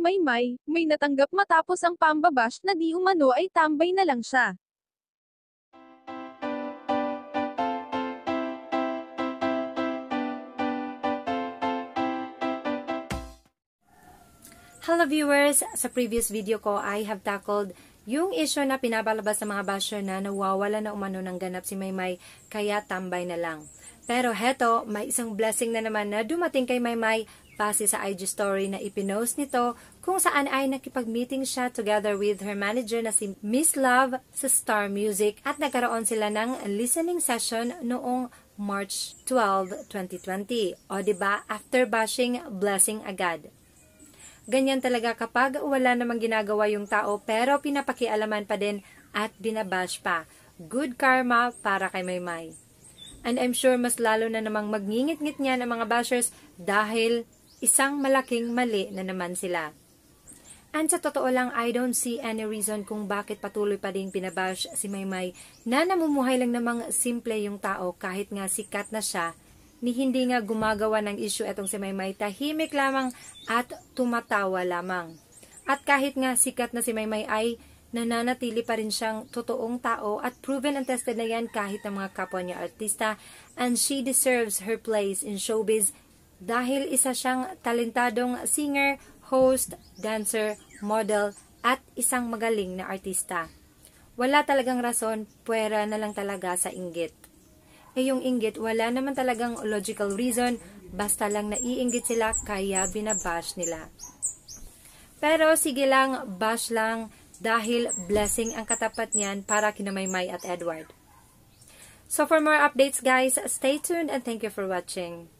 Maymay, may natanggap matapos ang pambabash na di umano ay tambay na lang siya. Hello viewers! Sa previous video ko, I have tackled yung issue na pinabalabas sa mga basher na nawawala na umano ng ganap si Maymay, kaya tambay na lang. Pero heto, may isang blessing na naman na dumating kay Maymay base sa IG story na ipinost nito kung saan ay nakipag-meeting siya together with her manager na si Miss Love sa Star Music at nagkaroon sila ng listening session noong March 12, 2020. O ba diba, after bashing, blessing agad. Ganyan talaga kapag wala namang ginagawa yung tao pero pinapakialaman pa din at binabash pa. Good karma para kay Maymay. And I'm sure mas lalo na namang magngingit-ngit niya ng mga bashers dahil isang malaking mali na naman sila. And sa totoo lang, I don't see any reason kung bakit patuloy pa din pinabash si Maymay na namumuhay lang namang simple yung tao kahit nga sikat na siya ni hindi nga gumagawa ng isyu etong si Maymay, tahimik lamang at tumatawa lamang. At kahit nga sikat na si Maymay ay nananatili pa rin siyang totoong tao at proven and tested na yan kahit ng mga kapwa niya artista and she deserves her place in showbiz dahil isa siyang talentadong singer, host, dancer, model at isang magaling na artista. Wala talagang rason, puwera na lang talaga sa inggit eh yung inggit, wala naman talagang logical reason, basta lang naiinggit sila kaya binabash nila. Pero sige lang, bash lang dahil blessing ang katapat niyan para kinamaymay at Edward. So for more updates guys, stay tuned and thank you for watching.